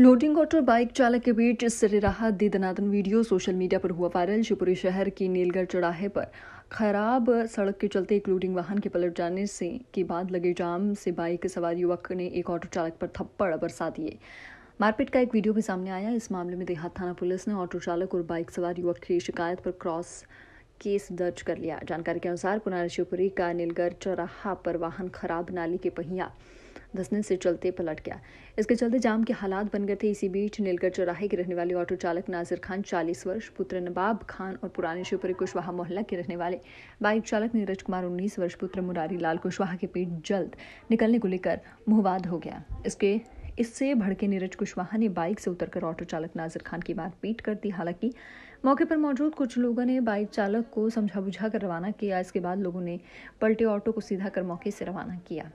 loading auto और bike चालक के बीच सरेराहत दीदनादन वीडियो सोशल मीडिया पर हुआ वायरल शिवपुरी शहर की नीलगढ़ चौराहे पर खराब सड़क के चलते एक लोडिंग वाहन के पलट जाने से के बाद लगे जाम से बाइक सवार युवक ने एक ऑटो चालक पर थप्पड़ बरसा दिए मारपीट का एक वीडियो भी सामने आया इस मामले में देहात थाना पुलिस ने ऑटो चालक और बाइक सवार युवक की शिकायत पर क्रॉस केस दर्ज कर लिया जानकारी के अनुसार पुनर शिवपुरी का नीलगढ़ चौराहा पर वाहन खराब नाली के पहिया धसने से चलते पलट गया इसके चलते जाम के हालात बन गए थे इसी बीच नीलगढ़ चौराहे के रहने वाले ऑटो चालक नाजिर खान चालीस वर्ष पुत्र नवाब खान और पुराने शिवपुरी कुशवाहा मोहल्ला के रहने वाले बाइक चालक नीरज कुमार उन्नीस वर्ष पुत्र मुरारी लाल कुशवाहा के पेट जल्द निकलने को लेकर मुहवाद हो गया इसके इससे भड़के नीरज कुशवाहा ने बाइक से उतरकर ऑटो चालक नाजिर खान की बात पीट कर दी हालांकि मौके पर मौजूद कुछ लोगों ने बाइक चालक को समझा बुझा कर रवाना किया इसके बाद लोगों ने पलटे ऑटो को सीधा कर मौके से रवाना किया